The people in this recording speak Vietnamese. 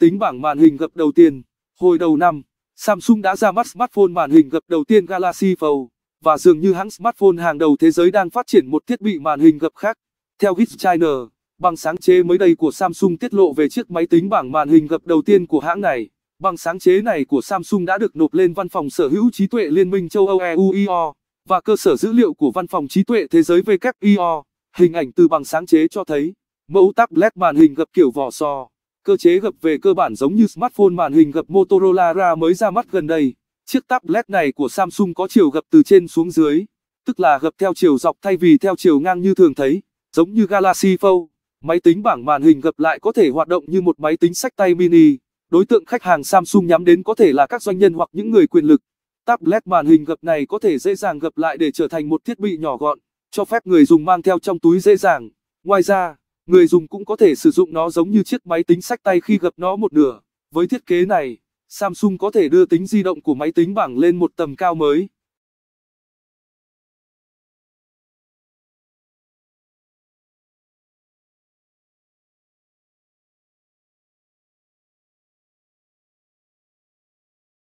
Tính bảng màn hình gập đầu tiên, hồi đầu năm, Samsung đã ra mắt smartphone màn hình gập đầu tiên Galaxy Fold, và dường như hãng smartphone hàng đầu thế giới đang phát triển một thiết bị màn hình gập khác. Theo Hitch China, bằng sáng chế mới đây của Samsung tiết lộ về chiếc máy tính bảng màn hình gập đầu tiên của hãng này. Bằng sáng chế này của Samsung đã được nộp lên Văn phòng Sở hữu trí tuệ Liên minh châu Âu EUIO và cơ sở dữ liệu của Văn phòng trí tuệ thế giới WIO. Hình ảnh từ bằng sáng chế cho thấy mẫu tablet màn hình gập kiểu vỏ sò. So. Cơ chế gập về cơ bản giống như smartphone màn hình gập Motorola ra mới ra mắt gần đây. Chiếc tablet này của Samsung có chiều gập từ trên xuống dưới, tức là gập theo chiều dọc thay vì theo chiều ngang như thường thấy, giống như Galaxy Fold. Máy tính bảng màn hình gập lại có thể hoạt động như một máy tính sách tay mini. Đối tượng khách hàng Samsung nhắm đến có thể là các doanh nhân hoặc những người quyền lực. Tablet màn hình gập này có thể dễ dàng gập lại để trở thành một thiết bị nhỏ gọn, cho phép người dùng mang theo trong túi dễ dàng. Ngoài ra, người dùng cũng có thể sử dụng nó giống như chiếc máy tính sách tay khi gập nó một nửa. Với thiết kế này, Samsung có thể đưa tính di động của máy tính bảng lên một tầm cao mới.